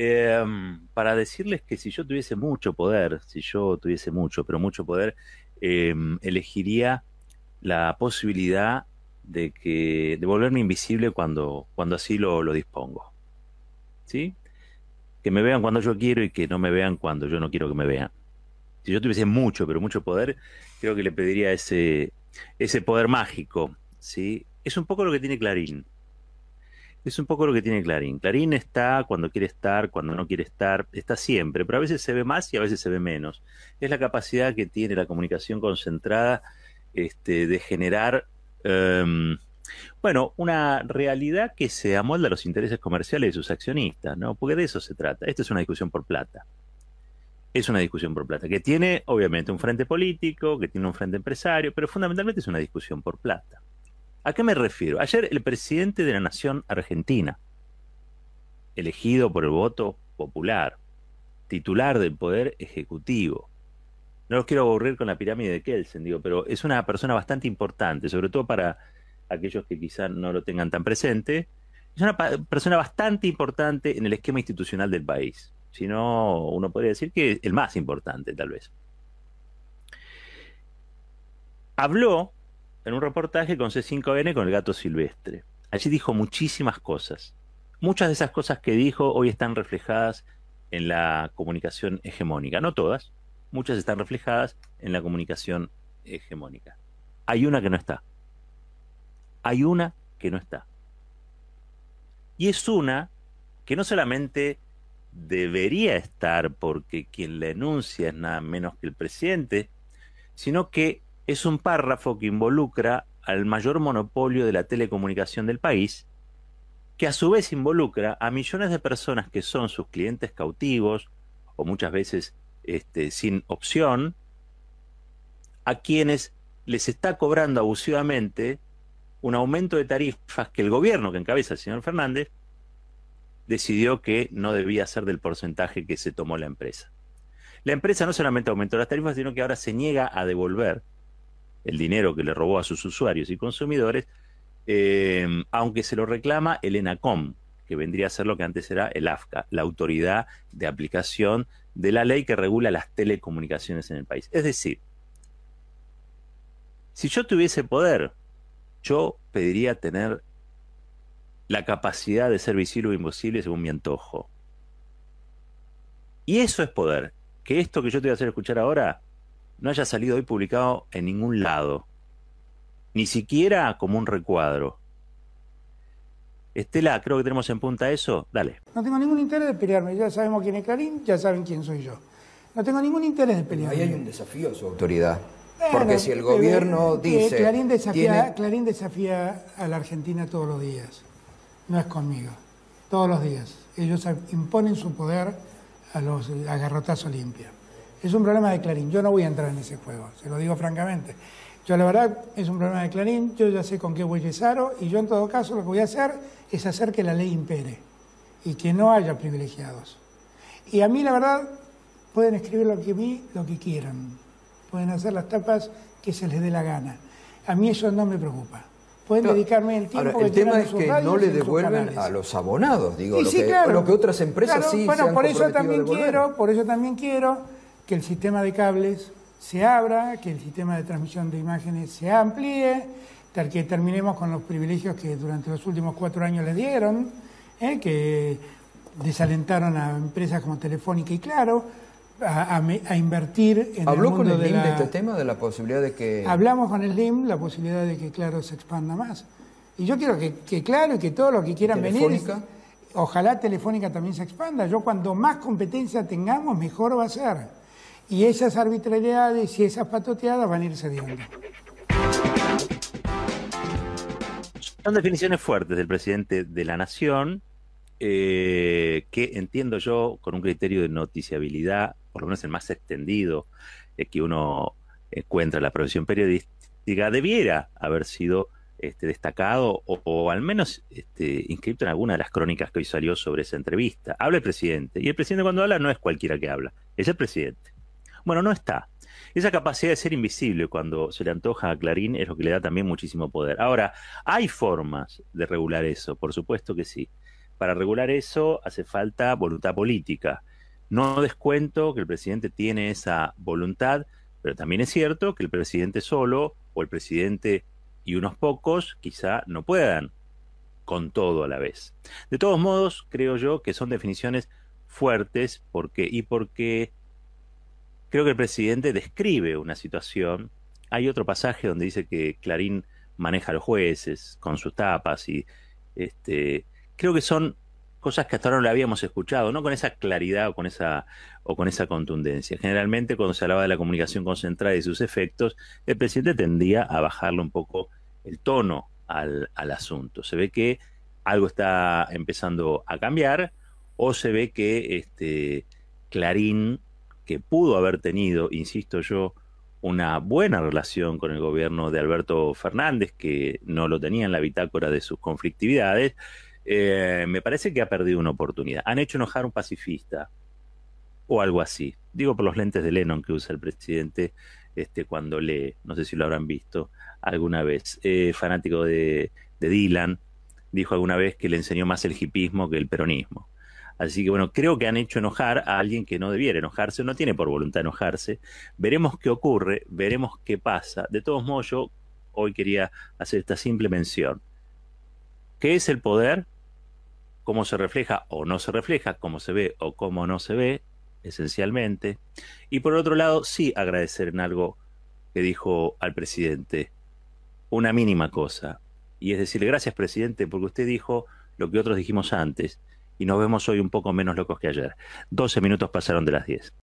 Em, para decirles que si yo tuviese mucho poder, si yo tuviese mucho, pero mucho poder, em, elegiría la posibilidad de que de volverme invisible cuando, cuando así lo, dispongo. ¿Sí? Que me vean cuando yo quiero y que no me vean cuando yo no quiero que me vean. Si yo tuviese mucho, pero mucho poder, creo que le pediría ese, ese poder mágico. ¿sí? Es un poco lo que tiene Clarín es un poco lo que tiene Clarín. Clarín está cuando quiere estar, cuando no quiere estar, está siempre, pero a veces se ve más y a veces se ve menos. Es la capacidad que tiene la comunicación concentrada este, de generar, em, bueno, una realidad que se amolda a los intereses comerciales de sus accionistas, ¿no? Porque de eso se trata. Esta es una discusión por plata. Es una discusión por plata, que tiene obviamente un frente político, que tiene un frente empresario, pero fundamentalmente es una discusión por plata. ¿A qué me refiero? Ayer el presidente de la Nación Argentina, elegido por el voto popular, titular del Poder Ejecutivo, no los quiero aburrir con la pirámide de Kelsen, digo, pero es una persona bastante importante, sobre todo para aquellos que quizá no lo tengan tan presente. Es una persona bastante importante en el esquema institucional del país. Si no, uno podría decir que es el más importante, tal vez. Habló en un reportaje con C5N con el gato silvestre. Allí dijo muchísimas cosas. Muchas de esas cosas que dijo hoy están reflejadas en la comunicación hegemónica. No todas, muchas están reflejadas en la comunicación hegemónica. Hay una que no está. Hay una que no está. Y es una que no solamente debería estar porque quien la enuncia es nada menos que el presidente, sino que es un párrafo que involucra al mayor monopolio de la telecomunicación del país, que a su vez involucra a millones de personas que son sus clientes cautivos o muchas veces este, sin opción, a quienes les está cobrando abusivamente un aumento de tarifas que el gobierno que encabeza el señor Fernández decidió que no debía ser del porcentaje que se tomó la empresa. La empresa no solamente aumentó las tarifas, sino que ahora se niega a devolver el dinero que le robó a sus usuarios y consumidores, eh, aunque se lo reclama el ENACOM, que vendría a ser lo que antes era el AFCA, la autoridad de aplicación de la ley que regula las telecomunicaciones en el país. Es decir, si yo tuviese poder, yo pediría tener la capacidad de ser visible o imposible según mi antojo. Y eso es poder. Que esto que yo te voy a hacer escuchar ahora no haya salido hoy publicado en ningún lado, ni siquiera como un recuadro. Estela, creo que tenemos en punta eso. Dale. No tengo ningún interés de pelearme. Ya sabemos quién es Clarín, ya saben quién soy yo. No tengo ningún interés de pelearme. Ahí hay un desafío a su autoridad. Porque si el eh, gobierno eh, dice... Clarín, desafía, a la Argentina todos los días. No es conmigo. Todos los días. Ellos imponen su poder a los agarrotazos limpios. Es un problema de Clarín. Yo no voy a entrar en ese juego, se lo digo francamente. Yo la verdad es un problema de Clarín, yo ya sé con qué voy a y yo en todo caso lo que voy a hacer es hacer que la ley impere y que no haya privilegiados. Y a mí la verdad pueden escribir lo que vi, lo que quieran. Pueden hacer las tapas que se les dé la gana. A mí eso no me preocupa pueden dedicarme el tiempo Ahora, el tema es que no le devuelven a los abonados digo lo, sí, que, claro. lo que otras empresas sí bueno por eso también quiero por eso también quiero que el sistema de cables se abra, que el sistema de transmisión de imágenes se amplíe, tal que terminemos con los privilegios que durante los últimos cuatro años le dieron, eh, que desalentaron a empresas como Telefónica y Claro, a, invertir en el mundo con el de, este tema, de la posibilidad de que...? Hablamos con el LIM la posibilidad de que Claro se expanda más. Y yo quiero que, Claro y que todos los que quieran venir, ojalá Telefónica también se expanda. Yo cuando más competencia tengamos, mejor va a ser. Y esas arbitrariedades y esas patoteadas van a ir cediendo. Son definiciones fuertes del presidente de la Nación, eh, que entiendo yo con un criterio de noticiabilidad, por lo menos el más extendido eh, que uno encuentra en la profesión periodística, debiera haber sido este, destacado o, al menos este, inscrito en alguna de las crónicas que hoy salió sobre esa entrevista. Habla el presidente, y el presidente cuando habla no es cualquiera que habla, es el presidente. Bueno, no está. Esa capacidad de ser invisible cuando se le antoja a Clarín es lo que le da también muchísimo poder. Ahora, ¿hay formas de regular eso? Por supuesto que sí. Para regular eso hace falta voluntad política. No descuento que el presidente tiene esa voluntad, pero también es cierto que el presidente solo o el presidente y unos pocos quizá no puedan con todo a la vez. De todos modos, creo yo que son definiciones fuertes porque y porque creo que el presidente describe una situación. Hay otro pasaje donde dice que Clarín maneja a los jueces con sus tapas y este, creo que son cosas que hasta ahora no le habíamos escuchado, no con esa claridad o con esa, o con esa contundencia. Generalmente cuando se hablaba de la comunicación concentrada y sus efectos, el presidente tendía a bajarle un poco el tono al, asunto. Se ve que algo está empezando a cambiar o se ve que este, Clarín que pudo haber tenido, insisto yo, una buena relación con el gobierno de Alberto Fernández, que no lo tenía en la bitácora de sus conflictividades, eh, me parece que ha perdido una oportunidad. Han hecho enojar a un pacifista o algo así. Digo por los lentes de Lennon que usa el presidente este, cuando lee, no sé si lo habrán visto alguna vez, eh, fanático de, de Dylan, dijo alguna vez que le enseñó más el hipismo que el peronismo. Así que bueno, creo que han hecho enojar a alguien que no debiera enojarse, o no tiene por voluntad enojarse. Veremos qué ocurre, veremos qué pasa. De todos modos, yo hoy quería hacer esta simple mención. ¿Qué es el poder? ¿Cómo se refleja o no se refleja? ¿Cómo se ve o cómo no se ve? Esencialmente. Y por otro lado, sí agradecer en algo que dijo al presidente. Una mínima cosa. Y es decir gracias presidente, porque usted dijo lo que otros dijimos antes y nos vemos hoy un poco menos locos que ayer. 12 minutos pasaron de las 10.